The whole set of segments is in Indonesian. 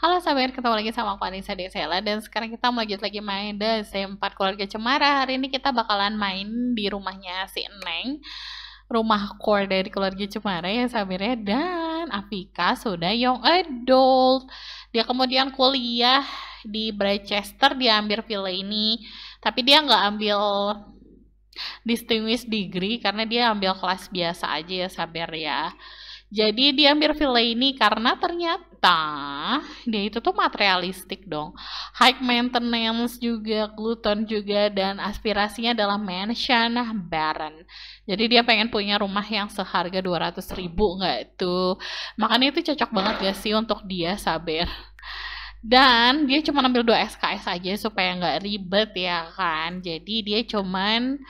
Halo sahabat, ketemu lagi sama aku Anissa Desela dan sekarang kita mau lanjut lagi main The Sims 4 Keluarga Cemara. Hari ini kita bakalan main di rumahnya si Neng, rumah core dari Keluarga Cemara ya sahabatnya. Dan Afika sudah young adult. Dia kemudian kuliah di Brechester dia ambil villa ini. Tapi dia nggak ambil distinguished degree karena dia ambil kelas biasa aja ya sabar ya. Jadi dia ambil villa ini karena ternyata kita dia itu tuh materialistik dong high maintenance juga gluten juga dan aspirasinya adalah mansion ah, barren jadi dia pengen punya rumah yang seharga 200 ribu nggak itu. makanya itu cocok banget gak sih untuk dia sabar dan dia cuma ambil dua SKS aja supaya nggak ribet ya kan jadi dia cuman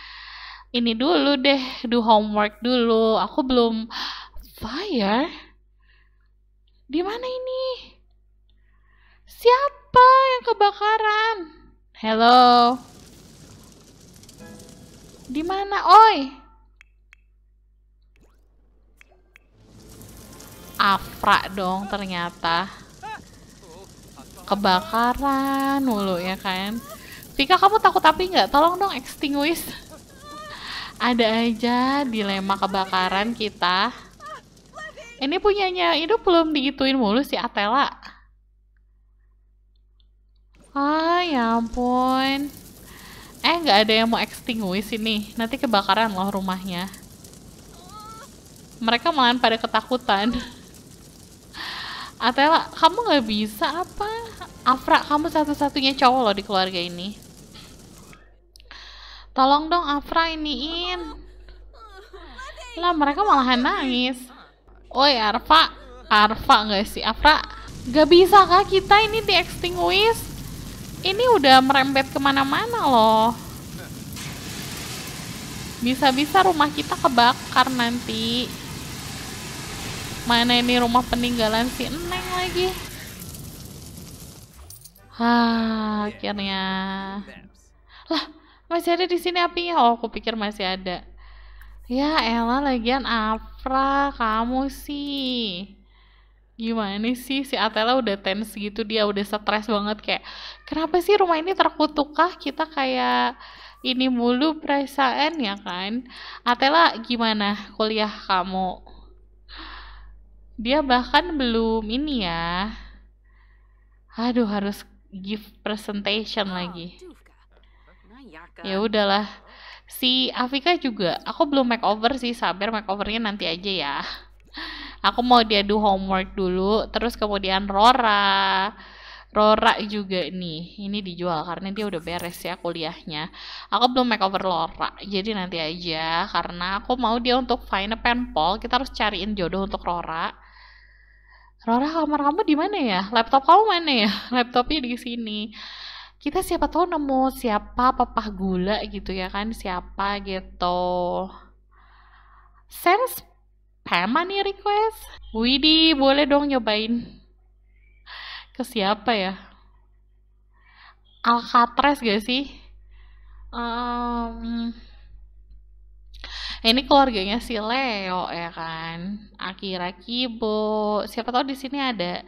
ini dulu deh do homework dulu aku belum fire di mana ini? Siapa yang kebakaran? Hello. Di mana, oi? Afra dong ternyata. Kebakaran mulu ya kan. Vika kamu takut tapi nggak? Tolong dong extinguish. Ada aja dilema kebakaran kita. Ini punyanya itu belum diituin mulu si Atela. Ah, ya ampun. Eh, nggak ada yang mau extinguish ini. Nanti kebakaran loh rumahnya. Mereka malah pada ketakutan. Atela, kamu nggak bisa apa? Afra, kamu satu-satunya cowok loh di keluarga ini. Tolong dong Afra iniin. Lah, mereka malahan nangis. Oi Arfa, Arfa nggak sih Afra? Gak bisa kah kita ini di extinguish? Ini udah merembet kemana-mana loh. Bisa-bisa rumah kita kebakar nanti. Mana ini rumah peninggalan si Eneng lagi? Hah, akhirnya. Lah, masih ada di sini apinya. Oh, aku pikir masih ada. Ya Ella lagian Afra kamu sih gimana sih si Atella udah tense gitu dia udah stres banget kayak kenapa sih rumah ini terkutuk kah kita kayak ini mulu perasaan ya kan Atella gimana kuliah kamu dia bahkan belum ini ya aduh harus give presentation lagi oh, nah, iya, ya udahlah Si Afika juga, aku belum makeover sih, sabar makeovernya nanti aja ya. Aku mau dia do homework dulu, terus kemudian Rora. Rora juga nih, ini dijual karena dia udah beres ya kuliahnya. Aku belum makeover Rora, jadi nanti aja karena aku mau dia untuk find a penpol. Kita harus cariin jodoh untuk Rora. Rora kamar kamu di mana ya? Laptop kamu mana ya? Laptopnya di sini kita siapa tahu nemu siapa papah gula gitu ya kan siapa gitu sense Pema nih request Widi boleh dong nyobain ke siapa ya Alcatraz gak sih um, ini keluarganya si Leo ya kan Akira Kibo siapa tahu di sini ada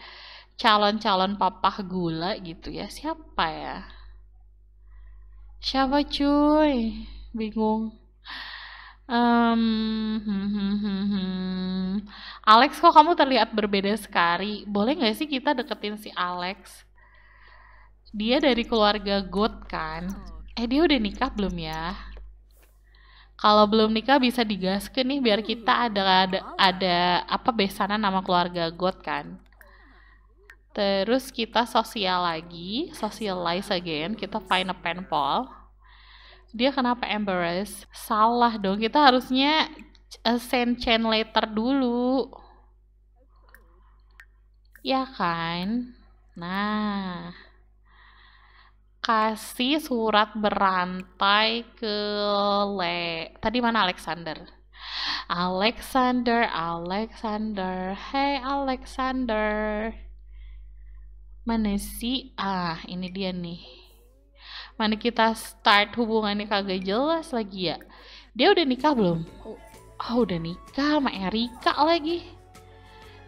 calon-calon papah gula gitu ya siapa ya siapa cuy bingung um, Alex kok kamu terlihat berbeda sekali boleh nggak sih kita deketin si Alex dia dari keluarga God kan eh dia udah nikah belum ya kalau belum nikah bisa digaskan nih biar kita ada ada ada apa besanan nama keluarga God kan Terus kita sosial lagi, socialize again, kita find a pen pal. Dia kenapa embarrassed? Salah dong, kita harusnya eh, send chain letter dulu. Ya kan? Nah, kasih surat berantai ke Le. Tadi mana Alexander? Alexander, Alexander, hey Alexander mana sih ah ini dia nih mana kita start hubungannya kagak jelas lagi ya dia udah nikah belum oh, oh udah nikah sama Erika lagi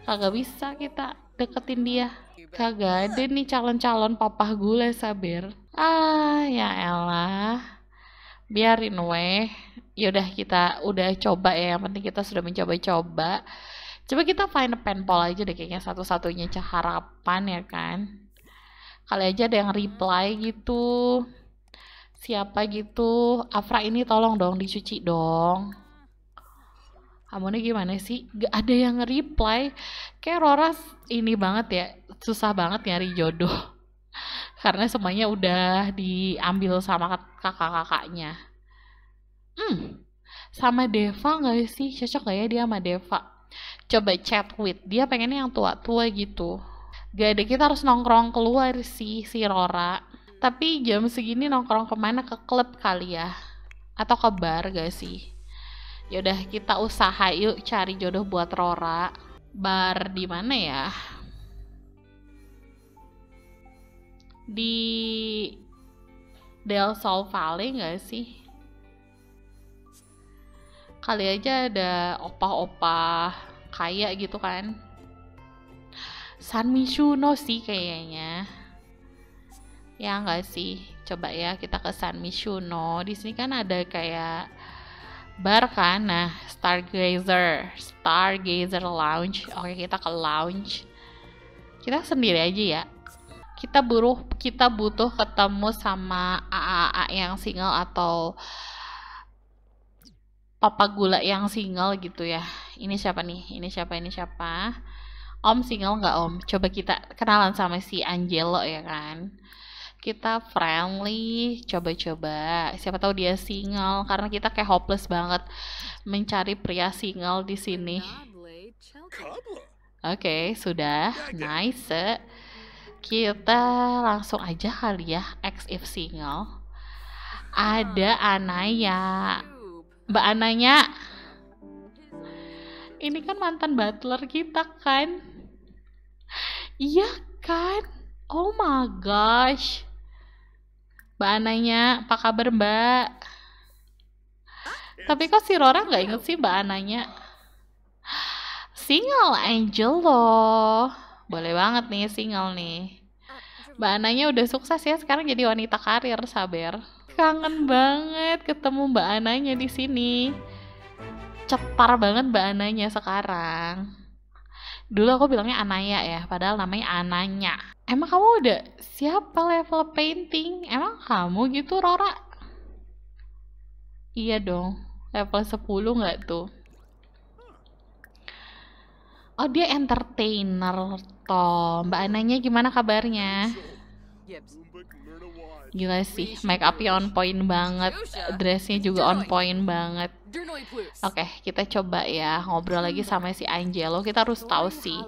kagak bisa kita deketin dia kagak ada nih calon-calon papa gue sabar ah ya elah biarin weh yaudah kita udah coba ya yang penting kita sudah mencoba-coba Coba kita find a penpol aja deh kayaknya satu-satunya harapan ya kan. Kali aja ada yang reply gitu. Siapa gitu. Afra ini tolong dong dicuci dong. ini gimana sih? Gak ada yang reply. Kayak rora ini banget ya. Susah banget nyari jodoh. Karena semuanya udah diambil sama kakak-kakaknya. Hmm, sama Deva nggak sih? Cocok gak ya dia sama Deva? coba chat with dia pengennya yang tua-tua gitu gak ada kita harus nongkrong keluar sih si Rora tapi jam segini nongkrong kemana ke klub kali ya atau ke bar gak sih yaudah kita usaha yuk cari jodoh buat Rora bar di mana ya di Del Sol Valley gak sih kali aja ada opa-opa kaya gitu kan San no sih kayaknya ya enggak sih coba ya kita ke San no di sini kan ada kayak bar kan nah Stargazer Stargazer Lounge oke kita ke lounge kita sendiri aja ya kita buruh kita butuh ketemu sama AAA yang single atau opa gula yang single gitu ya ini siapa nih ini siapa ini siapa om single nggak om coba kita kenalan sama si Angelo ya kan kita friendly coba-coba siapa tahu dia single karena kita kayak hopeless banget mencari pria single di sini oke okay, sudah nice kita langsung aja kali ya ex if single ada Anaya Mbak Ananya ini kan mantan butler kita kan iya kan oh my gosh Mbak Ananya, apa kabar Mbak? Tapi kok si Rora nggak inget sih Mbak Ananya? Single Angel loh, boleh banget nih single nih. Mbak Ananya udah sukses ya sekarang jadi wanita karir, sabar kangen banget ketemu Mbak Ananya di sini. Cepar banget Mbak Ananya sekarang. Dulu aku bilangnya Anaya ya, padahal namanya Ananya. Emang kamu udah siapa level painting? Emang kamu gitu Rora? Iya dong, level 10 nggak tuh? Oh dia entertainer toh. Mbak Ananya gimana kabarnya? gila sih make upnya on point banget dressnya juga on point banget oke okay, kita coba ya ngobrol lagi sama si Angelo kita harus tahu sih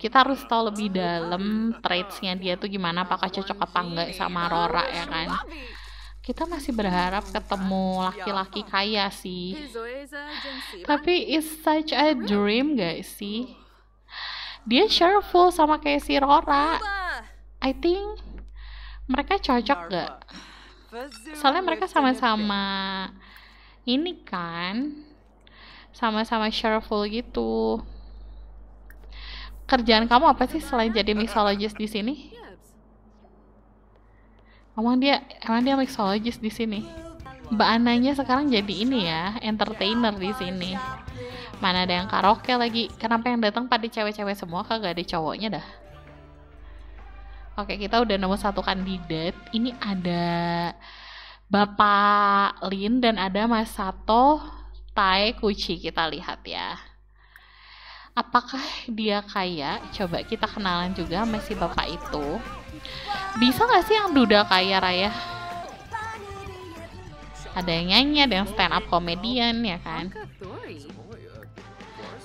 kita harus tahu lebih dalam traitsnya dia tuh gimana apakah cocok apa enggak sama Rora oh, ya kan kita masih berharap ketemu laki-laki kaya sih tapi it's such a dream guys sih oh. dia cheerful sama kayak si Rora I think mereka cocok gak? Soalnya mereka sama-sama ini kan, sama-sama cheerful gitu. Kerjaan kamu apa sih selain jadi mixologist di sini? Emang dia, emang dia mixologist di sini. Mbak Ananya sekarang jadi ini ya, entertainer di sini. Mana ada yang karaoke lagi? Kenapa yang datang pada cewek-cewek semua kagak ada cowoknya dah? Oke, kita udah nemu satu kandidat. Ini ada Bapak Lin dan ada Mas Sato Tai Kuci. Kita lihat ya. Apakah dia kaya? Coba kita kenalan juga sama si bapak itu. Bisa nggak sih yang duda kaya raya? Ada yang nyanyi, ada yang stand up komedian ya kan?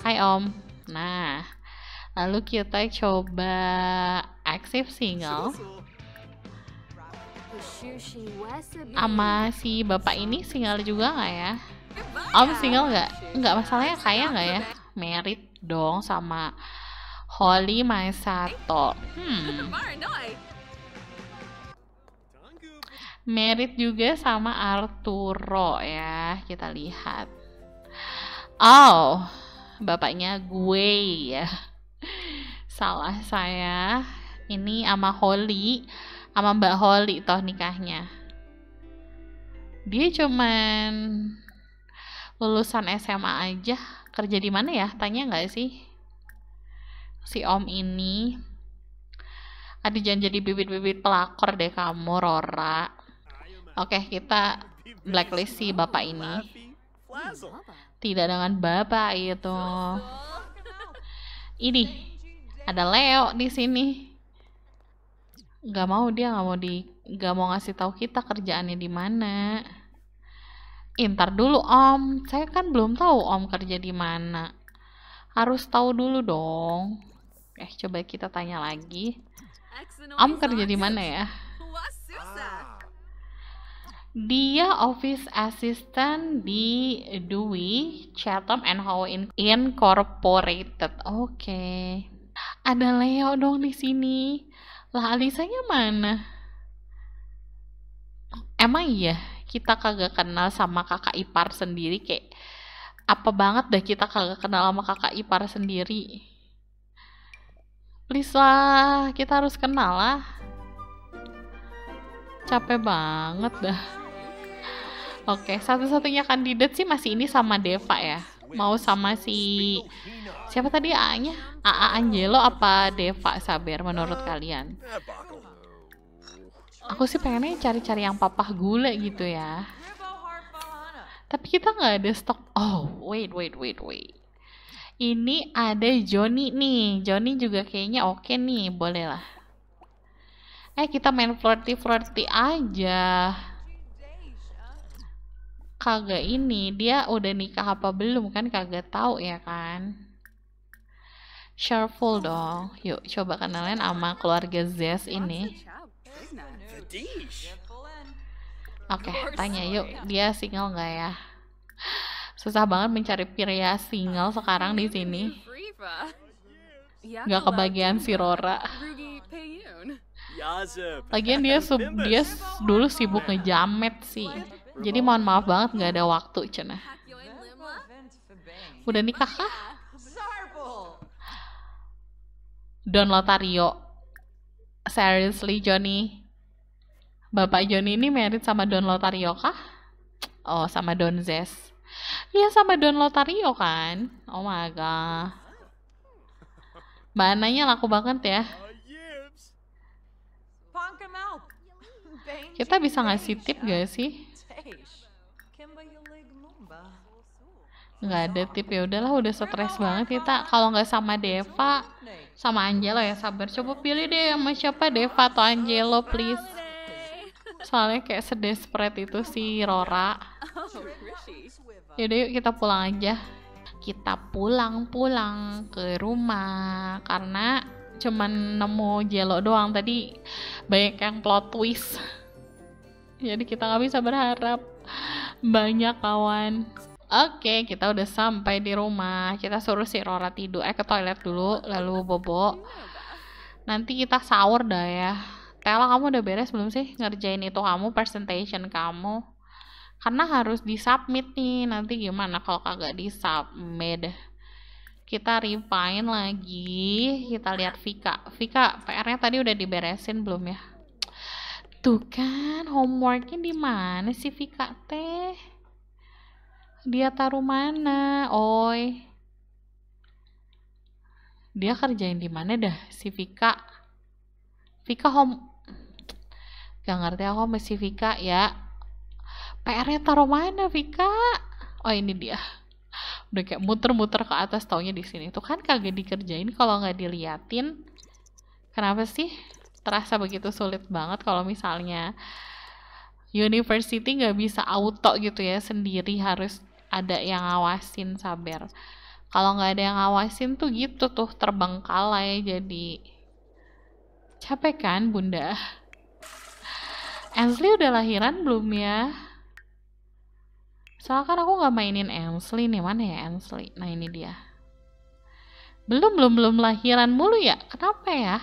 Hai Om. Nah, lalu kita coba aktif single sama si bapak ini single juga nggak ya om single nggak nggak masalahnya kaya nggak ya merit dong sama Holly Masato, hmm merit juga sama Arturo ya kita lihat oh bapaknya gue ya salah saya ini sama Holly sama Mbak Holly toh nikahnya dia cuman lulusan SMA aja kerja di mana ya tanya nggak sih si om ini ada jangan jadi bibit-bibit pelakor deh kamu Rora oke kita blacklist si bapak ini tidak dengan bapak itu ini ada Leo di sini nggak mau dia nggak mau di nggak mau ngasih tahu kita kerjaannya di mana intar eh, dulu om saya kan belum tahu om kerja di mana harus tahu dulu dong eh coba kita tanya lagi om kerja di mana ya ah. dia office assistant di Dewey Chatham and Howe Incorporated. Oke. Okay. Ada Leo dong di sini. Lah Alisanya mana? Emang iya kita kagak kenal sama kakak ipar sendiri kayak apa banget dah kita kagak kenal sama kakak ipar sendiri. Please lah, kita harus kenal lah. Capek banget dah. Oke, satu-satunya kandidat sih masih ini sama Deva ya mau sama si siapa tadi A-nya? AA Angelo apa Deva Saber menurut kalian? Aku sih pengennya cari-cari yang papah gule gitu ya. Tapi kita nggak ada stok. Oh, wait, wait, wait, wait. Ini ada Joni nih. Joni juga kayaknya oke nih, boleh lah. Eh, kita main flirty-flirty aja kagak ini dia udah nikah apa belum kan kagak tahu ya kan Shareful dong yuk coba kenalin sama keluarga Zes ini Oke, okay, tanya yuk, dia single nggak ya? Susah banget mencari pria single sekarang di sini. Gak kebagian si Rora. Lagian dia dia dulu sibuk ngejamet sih. Jadi mohon maaf banget nggak ada waktu Cenah. Ya. Udah nikah kah? Don Lotario. Seriously Johnny. Bapak Johnny ini married sama Don Lotario kah? Oh, sama Don Zes. Iya sama Don Lotario kan? Oh my god. Mananya laku banget ya. Kita bisa ngasih tip gak sih? nggak ada tip ya udahlah udah stres banget kita kalau nggak sama Deva sama Angelo ya sabar coba pilih deh sama siapa Deva atau Angelo please soalnya kayak sedespret itu si Rora jadi yuk kita pulang aja kita pulang-pulang ke rumah karena cuman nemu Jelo doang tadi banyak yang plot twist jadi kita nggak bisa berharap banyak kawan Oke, okay, kita udah sampai di rumah. Kita suruh si Rora tidur. Eh, ke toilet dulu, lalu bobo. Nanti kita sahur dah ya. Tela, kamu udah beres belum sih ngerjain itu kamu, presentation kamu? Karena harus di submit nih. Nanti gimana kalau kagak di di-submit? Kita refine lagi. Kita lihat Vika. Vika, PR-nya tadi udah diberesin belum ya? Tuh kan, homeworknya di mana sih Vika teh? Dia taruh mana, oi? Dia kerjain di mana dah si Vika? Vika home Gak ngerti aku sama si Vika ya. PR-nya taruh mana Vika? Oh ini dia. Udah kayak muter-muter ke atas taunya di sini. Tuh kan kagak dikerjain kalau nggak diliatin. Kenapa sih? Terasa begitu sulit banget kalau misalnya university nggak bisa auto gitu ya sendiri harus ada yang ngawasin sabar kalau nggak ada yang ngawasin tuh gitu tuh terbengkalai jadi capek kan bunda Ensley udah lahiran belum ya soalnya kan aku nggak mainin Ensley nih mana ya Ensley nah ini dia belum belum belum lahiran mulu ya kenapa ya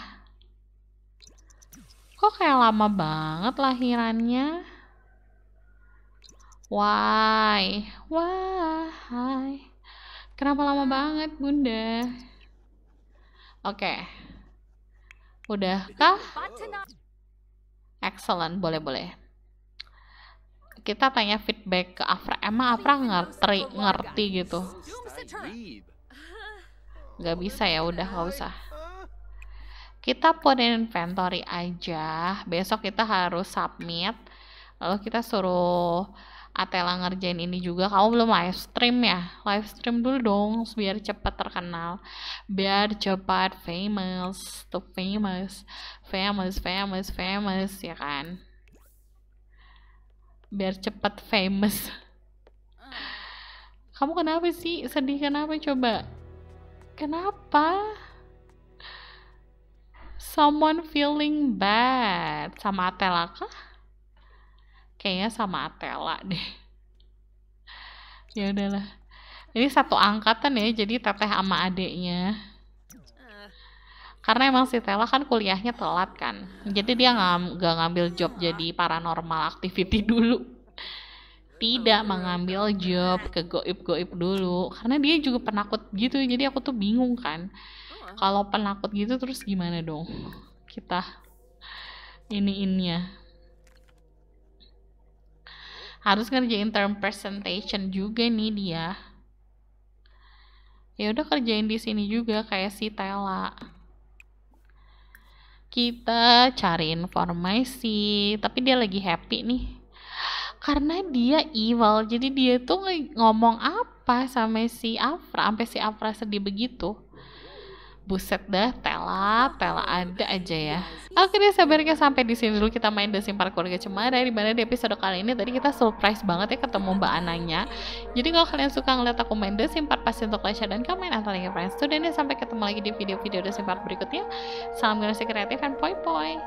kok kayak lama banget lahirannya Why? Why? Kenapa lama banget, Bunda? Oke. Okay. Udahkah? Excellent, boleh-boleh. Kita tanya feedback ke Afra. Emang Afra ngerti, ngerti gitu? Gak bisa ya, udah gak usah. Kita put inventory aja. Besok kita harus submit. Lalu kita suruh Atela ngerjain ini juga kamu belum live stream ya live stream dulu dong biar cepat terkenal biar cepat famous tuh famous famous famous famous ya kan biar cepat famous kamu kenapa sih sedih kenapa coba kenapa someone feeling bad sama Atela kah kayaknya sama Atela deh ya udahlah ini satu angkatan ya jadi teteh sama adeknya ah. karena emang si Tela kan kuliahnya telat kan jadi dia nggak ngambil job ah. jadi paranormal activity dulu tidak mengambil job ke goib-goib dulu karena dia juga penakut gitu jadi aku tuh bingung kan ah. kalau penakut gitu terus gimana dong kita ini innya harus ngerjain term presentation juga nih dia ya udah kerjain di sini juga kayak si Tela kita cari informasi tapi dia lagi happy nih karena dia evil jadi dia tuh ngomong apa sama si Afra sampai si Afra sedih begitu Buset dah, tela, tela ada aja ya. Iya. Oke deh, sabarnya sampai di sini dulu kita main The Simpar Keluarga Cemara. Di mana di episode kali ini tadi kita surprise banget ya ketemu Mbak Ananya. Jadi kalau kalian suka ngeliat aku main The Simpar, pasti untuk like, share, dan komen atau like friends. Tuh dan sampai ketemu lagi di video-video The Simpar berikutnya. Salam generasi kreatif dan poi-poi.